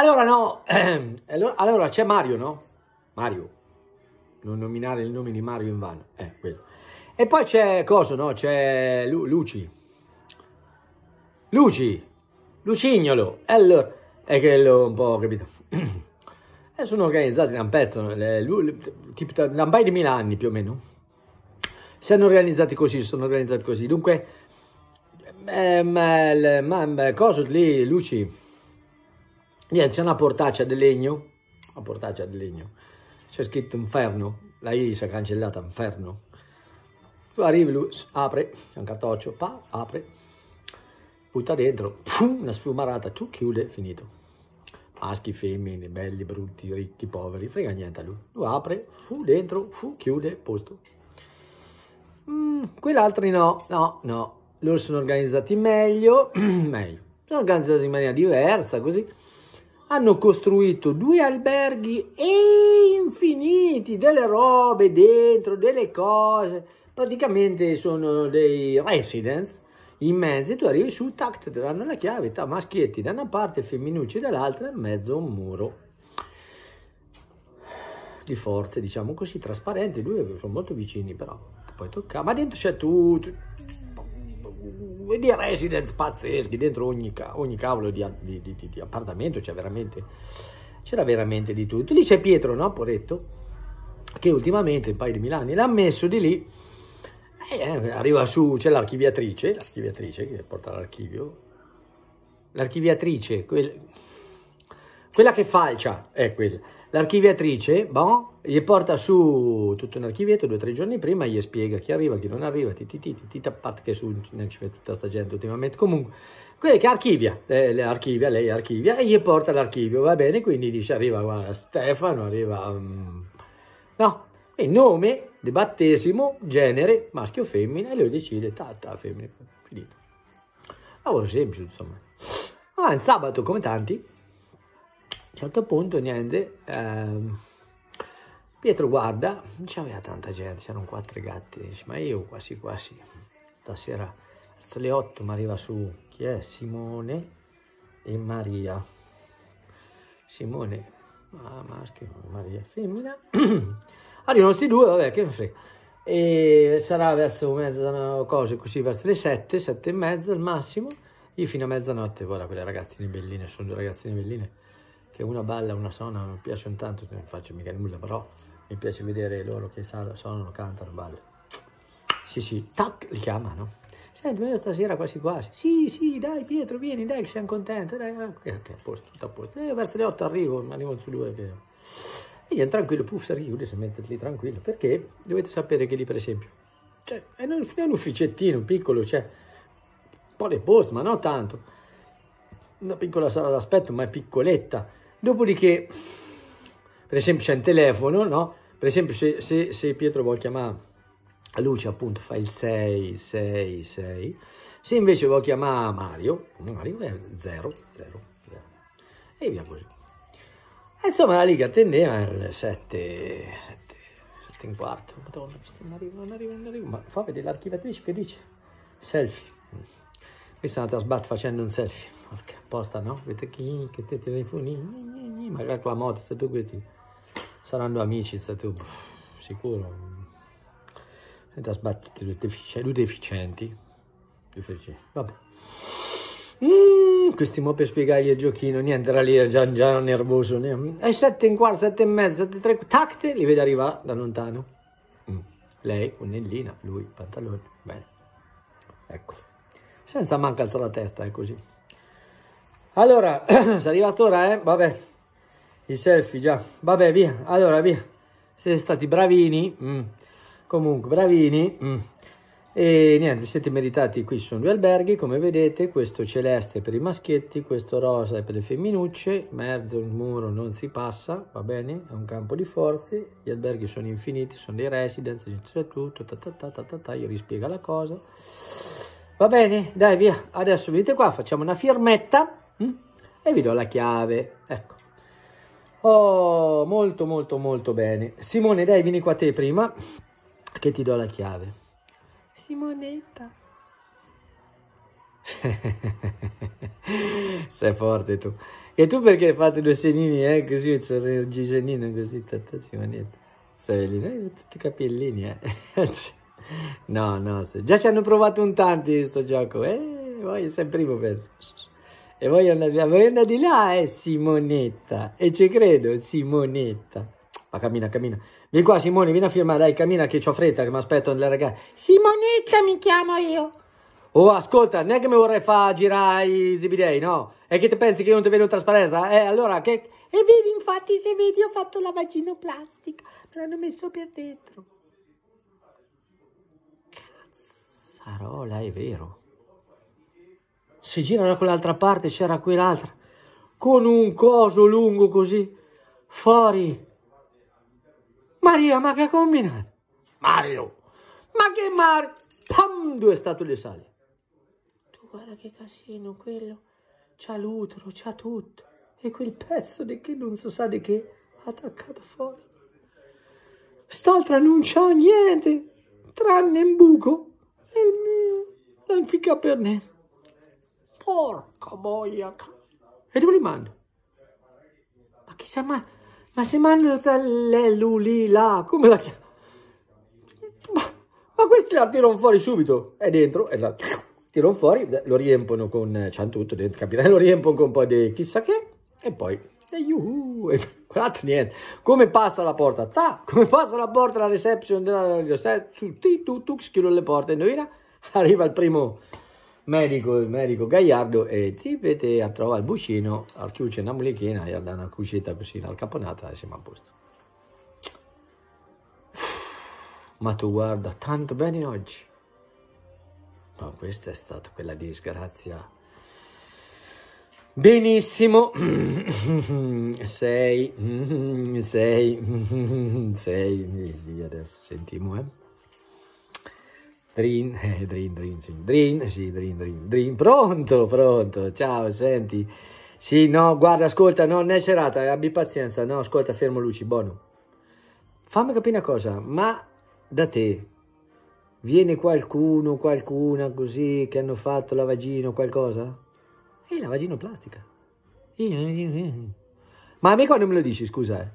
Allora no, allora c'è Mario, no? Mario. Non nominare il nome di Mario in vano. Eh, quello. E poi c'è cosa, no? C'è Lu- Luci. Luci. Lucignolo. Allora, è quello un po', capito? e eh, sono organizzati da un pezzo, le, tipo da un paio di mila anni più o meno. Si sono organizzati così, sono organizzati così. Dunque, ehm, il, ma, cosa lì, Luci Niente, c'è una portaccia di legno, una portaccia di legno, c'è scritto inferno, la I si è cancellata, inferno. Tu arrivi, lui apre, c'è un cartoccio, pa, apre, butta dentro, pum, una sfumarata, tu chiude, finito. Maschi, femmine, belli, brutti, ricchi, poveri, frega niente a lui. Lui apre, fu dentro, fu chiude, posto. Mm, quell'altri no, no, no. Loro sono organizzati meglio, meglio. Sono organizzati in maniera diversa, così hanno costruito due alberghi e infiniti, delle robe dentro, delle cose. Praticamente sono dei residence mezzo. tu arrivi su, tac, ti danno la chiave, ta, maschietti da una parte, femminucci dall'altra, in mezzo a un muro di forze, diciamo così, trasparenti, Lui sono molto vicini però, poi tocca, ma dentro c'è tutto di residence pazzeschi dentro ogni, ogni cavolo di, di, di, di appartamento, c'era cioè veramente, veramente di tutto. Lì c'è Pietro, no, Poretto, che ultimamente, un paio di Milani, l'ha messo di lì, eh, arriva su, c'è l'archiviatrice, l'archiviatrice che porta l'archivio, l'archiviatrice, quel, quella che falcia, è quella L'archiviatrice, boh, gli porta su tutto un archivietto due o tre giorni prima, gli spiega chi arriva, chi non arriva, ti ti ti ti tappat che su ci fa tutta sta gente ultimamente. Comunque, quella che archivia, le, eh, le archivia, lei archivia e gli porta l'archivio, va bene? Quindi dice arriva guarda, Stefano, arriva... Um, no, e nome di battesimo, genere, maschio o femmina, e lui decide, ta ta, femmina, finito. Lavoro semplice, insomma. Ah, in sabato, come tanti, certo punto, niente, ehm, Pietro guarda, non diciamo, c'aveva ah, tanta gente, c'erano quattro gatti, dice, ma io quasi quasi, stasera verso le otto, mi arriva su, chi è? Simone e Maria. Simone, ma maschio, Maria femmina. Arrivano questi due, vabbè, che mi frega. E sarà verso mezzanotte, cose così, verso le sette, sette e mezza al massimo. Io fino a mezzanotte, guarda, quelle ragazzine belline, sono due ragazzine belline che una balla, una suona, mi piacciono tanto, non faccio mica nulla, però mi piace vedere loro che suonano, cantano, ballano. Sì, sì, tac, li chiamano. Senti, io stasera quasi quasi. Sì, sì, dai Pietro, vieni, dai, che siamo contenti. Dai. Ah, ok, ok, a posto, tutto a posto. Io eh, verso le 8 arrivo, arrivo su due. Che... E io tranquillo, puff, si arrivo, mette lì tranquillo. Perché dovete sapere che lì, per esempio, cioè, è un, è un ufficettino piccolo, cioè, un po' le post, ma non tanto. Una piccola sala d'aspetto, ma è piccoletta Dopodiché, per esempio c'è un telefono, no? Per esempio se, se, se Pietro vuole chiamare a Luce, appunto, fa il 666. Se invece vuole chiamare Mario, Mario è 0, 0, 0. E via così. E insomma la Liga tendeva al 7, 7, 7 in quarto. Madonna, non arrivo, non arrivo, non arrivo. Ma fa vedere l'archivatrice che dice selfie. Questa è andata a sbattere facendo un selfie. Porca apposta, no? Vedete chi, che te telefonino magari con la moto, se tu questi saranno amici, se tu sicuro. E da sbattuti due cioè, deficienti, deficienti. deficienti. Vabbè. Mm, questi mo per spiegargli il giochino, niente, era lì, era già, già nervoso. È 7 in quarto, 7 e mezzo, 7 e tre, tac, li vede arrivare da lontano. Mm. Lei, unellina, lui, pantalone, bene. Ecco. Senza manca alzare la testa, è così. Allora, se arriva a st'ora, eh, vabbè. I selfie già. Vabbè, via. Allora, via. Siete stati bravini. Mm. Comunque, bravini. Mm. E niente, siete meritati. Qui sono due alberghi, come vedete. Questo celeste per i maschietti, questo rosa è per le femminucce. Mezzo il muro non si passa, va bene? È un campo di forze. Gli alberghi sono infiniti, sono dei residence, c'è tutto. Ta ta ta ta ta ta, io vi la cosa. Va bene? Dai, via. Adesso venite qua, facciamo una firmetta. Mm? E vi do la chiave. Ecco. Oh, molto molto molto bene. Simone, dai, vieni qua te prima che ti do la chiave. Simonetta. Sei forte tu. E tu perché fate due segnini, eh? Così il sorriso così, tata Simonetta. Sei lì, noi eh, tutti capellini, eh? no, no, già ci hanno provato un tanti questo gioco, eh? voglio sei il primo, penso e voglio andare la merenda di là è eh, Simonetta e ci credo Simonetta ma cammina cammina vieni qua Simone vieni a firmare dai cammina che ho fretta che mi aspettano le ragazze Simonetta mi chiamo io Oh, ascolta, non è che mi vorrei far girare i zibidei, no? è che te pensi che io non ti vedo in trasparenza? Eh, allora, che... E vedi, infatti, se vedi, ho fatto la vagina plastica. Me l'hanno messo per dentro. Cazzarola, è vero si gira da quell'altra parte, c'era quell'altra, con un coso lungo così, fuori. Maria, ma che ha combinato? Mario, ma che Mario? Pam, due statue di sale. Tu guarda che casino, quello c'ha l'utero, c'ha tutto. E quel pezzo di che non so sa di che, attaccato fuori. St'altra non c'ha niente, tranne un buco. E il mio non fica per niente. Porca boia. E dove li mando? Ma chissà, ma, ma se mando lì là, come la chiamo? Ma, ma questi la tirano fuori subito. È dentro, e la tirano fuori, lo riempono con... Eh, c'è tutto dentro, capire? Lo riempono con un po' di chissà che, e poi... E yuhu, e guardate niente, come passa la porta, ta, come passa la porta la reception della, della, della, della, su, ti, tu, tu, chiudono le porte, indovina, arriva il primo, medico, il medico Gagliardo e ti vede a trovare il bucino al chiuce una mulichina e da una cucetta così al caponata e siamo a posto. Ma tu guarda tanto bene oggi. No, questa è stata quella disgrazia. Benissimo, sei, sei, sei, adesso sentiamo, eh. Drin, eh, Drin, Drin, sì, Drin, sì, Drin, Drin, Drin, pronto, pronto, ciao, senti, sì, no, guarda, ascolta, no, non è serata, abbi pazienza, no, ascolta, fermo luci, buono, fammi capire una cosa, ma da te viene qualcuno, qualcuna così, che hanno fatto la vagina o qualcosa? E eh, la vagina plastica, eh, eh. ma a me quando me lo dici, scusa, eh,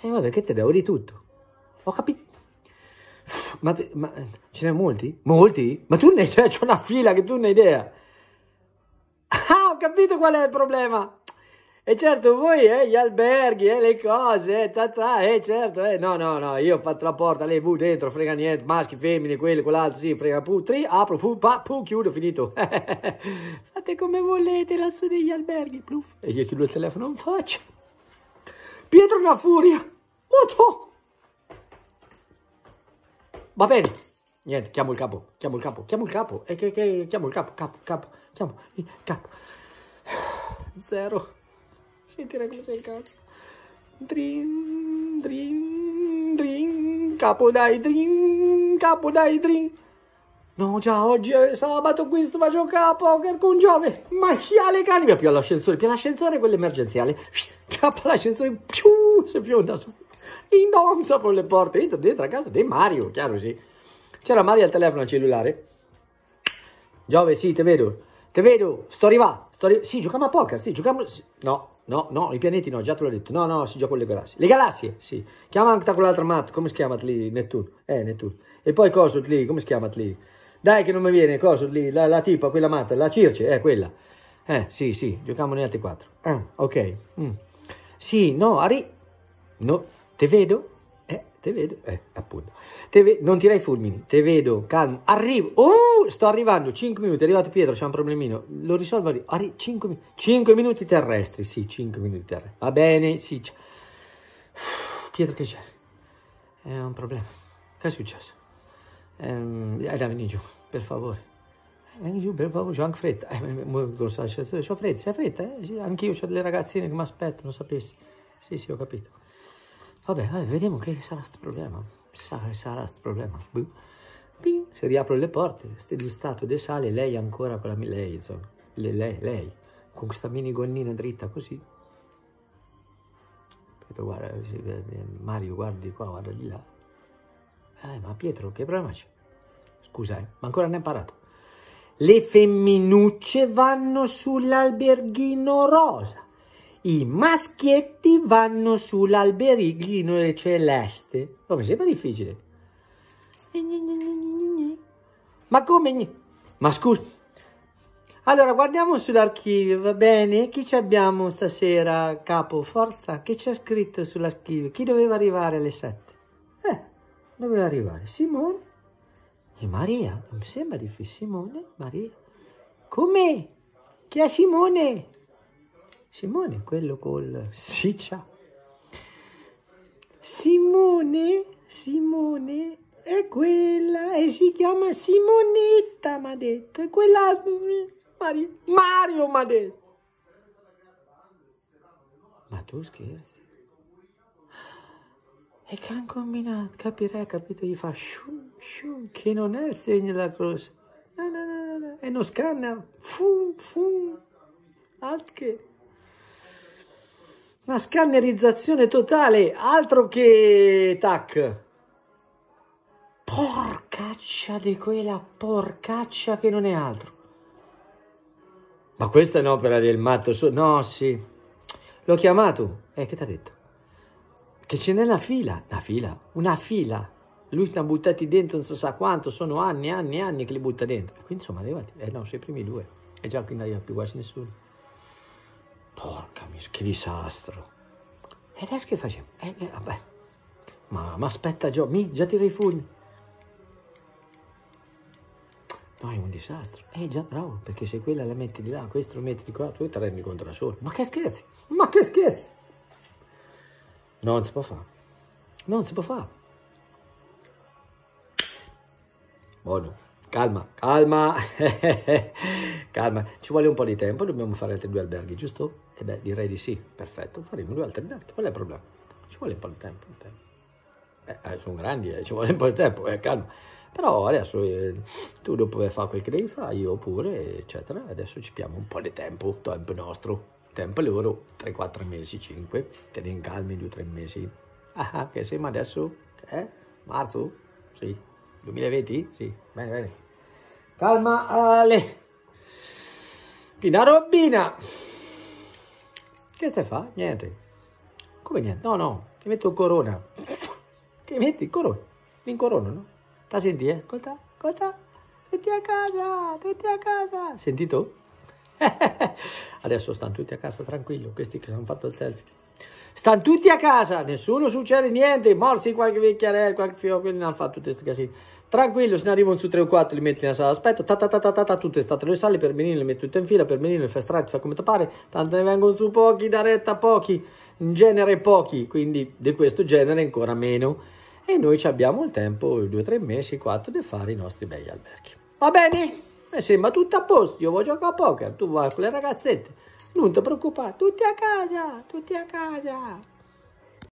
eh vabbè, che te devo di tutto, ho capito. Ma, ma ce n'è molti? Molti? Ma tu ne cioè, c'è una fila che tu non hai idea. Ah, ho capito qual è il problema. E certo, voi, eh, gli alberghi, eh, le cose, eh, ta, ta, eh, certo, eh, no, no, no, io ho fatto la porta, lei, vu, dentro, frega niente, maschi, femmine, quelli, quell'altro, sì, frega, pu, tri, apro, fu, pa, pu, chiudo, finito. Fate come volete lassù negli alberghi, pluff. E io chiudo il telefono, non faccio. Pietro una furia. Moto! Va bene. Niente, chiamo il capo, chiamo il capo, chiamo il capo. E eh, che, che, chiamo il capo, capo, capo, chiamo il capo. Zero. Sentire come sei il cazzo. Drin, drin, drin. Capo dai, drin, capo dai, drin. No, già oggi è sabato, questo faccio capo, che con Giove. Ma chia le più all'ascensore, più all'ascensore, quello emergenziale. l'ascensore, all'ascensore, più si fionda su. I non aprono le porte, entro dentro a casa di Mario, chiaro sì. C'era Mario al telefono al cellulare. Giove, sì, te vedo. Te vedo, sto arrivando. Sto arri sì, giochiamo a poker, sì, giochiamo... Sì. No, no, no, i pianeti no, già te l'ho detto. No, no, si gioca con le galassie. Le galassie, sì. Chiama anche quell'altra mat, come si chiama lì? Nettuno. Eh, Nettuno. E poi Cosot lì, come si chiama lì? Dai che non mi viene, Cosot lì, la, la, tipa, quella matta, la Circe, eh, quella. Eh, sì, sì, giochiamo negli altri quattro. Ah, ok. Mm. Sì, no, arri... No, te vedo, eh, te vedo, eh, appunto, te ve non tirai fulmini, te vedo, calmo, arrivo, oh, sto arrivando, 5 minuti, è arrivato Pietro, c'è un problemino, lo risolvo, arri- 5, 5 minuti terrestri, sì, 5 minuti terrestri, va bene, sì, Pietro che c'è? È un problema, che è successo? Ehm, dai, vieni giù, per favore. Eh, vieni giù, per favore, c'ho anche fretta. Eh, lo sai, c'ho fretta, c'è fretta, eh? anch'io ho delle ragazzine che mi aspettano, sapessi. Sì, sì, ho capito. Vabbè, vabbè, vediamo che sarà questo problema. Sarà, sarà sto problema. Ping, si riapre le porte, stato di sale, lei ancora con la lei, insomma, lei, lei, con questa mini gonnina dritta così. Pietro, guarda, eh, Mario, guardi qua, guarda di là. Eh, ma Pietro, che problema c'è? Scusa, eh, ma ancora ne hai parlato. Le femminucce vanno sull'alberghino rosa i maschietti vanno sull'alberiglino celeste. Oh, mi sembra difficile. Ma come? Ma scusa. Allora, guardiamo sull'archivio, va bene? Chi ci abbiamo stasera, capo? Forza, che c'è scritto sull'archivio? Chi doveva arrivare alle 7? Eh, doveva arrivare Simone e Maria. Non mi sembra difficile. Simone, Maria. Come? Chi è Simone? Simone, quello col sì ciao. Simone, Simone, è quella, e si chiama Simonetta, mi ha detto, è quella, Mario, Mario mi ha detto. Ma tu scherzi? E che hanno combinato, capirai, capito, gli fa shum, shum, che non è il segno della croce. No, no, no, no, no. e non scanna, fum, fum, altro che... Una scannerizzazione totale, altro che tac. Porcaccia di quella porcaccia che non è altro. Ma questa è un'opera del matto. So no, sì. L'ho chiamato. Eh, che ti ha detto? Che ce n'è una fila. Una fila. Una fila. Lui ne ha buttati dentro non so sa quanto. Sono anni, anni, anni che li butta dentro. Quindi, insomma, levati. Eh no, sono i primi due. E già qui non arriva più quasi nessuno. Porca miseria, che disastro. E adesso che facciamo? Eh, eh, vabbè. Ma, ma aspetta, Gio, mi, già tira i furni. No, è un disastro. Eh già, bravo, perché se quella la metti di là, questo lo metti di qua, tu te la rendi contro la solo. Ma che scherzi? Ma che scherzi? Non si può fare. Non si può fare. Buono. Calma, calma. calma. Ci vuole un po' di tempo, dobbiamo fare altri due alberghi, giusto? E eh beh, direi di sì, perfetto, faremo due altri vecchi, qual è il problema? Ci vuole un po' di tempo, un tempo. Eh, eh, sono grandi, eh, ci vuole un po' di tempo, eh, calma. Però adesso eh, tu dopo aver fatto quel che devi fare, io pure, eccetera, adesso ci abbiamo un po' di tempo, tempo nostro, tempo loro, 3-4 mesi, 5, te ne incalmi 2-3 mesi. Ah, ah, che siamo adesso? Eh? Marzo? Sì. 2020? Sì. Bene, bene. Calma, Ale. Pinaro Bina. Che stai a fare? Niente. Come niente? No, no, ti metto un corona. Che metti? Corona. Mi L'incoronano. Ta senti, eh? Colta, colta. Tutti a casa, tutti a casa. Sentito? Adesso stanno tutti a casa tranquillo, questi che hanno fatto il selfie. Stanno tutti a casa, nessuno succede niente, morsi qualche vecchiarello, qualche fiore, non hanno fatto tutte queste casine. Tranquillo, se ne arrivano su 3 o 4, li metti nella sala d'aspetto, ta ta ta ta ta, ta tutte state le sale, per benino le metto tutte in fila, per benino fai strada, ti fa come ti pare, tanto ne vengono su pochi, da retta pochi, in genere pochi, quindi di questo genere ancora meno. E noi abbiamo il tempo, 2-3 mesi, 4, di fare i nostri bei alberghi. Va bene? Mi sembra tutto a posto, io voglio giocare a poker, tu vai con le ragazzette, non ti preoccupare, tutti a casa, tutti a casa.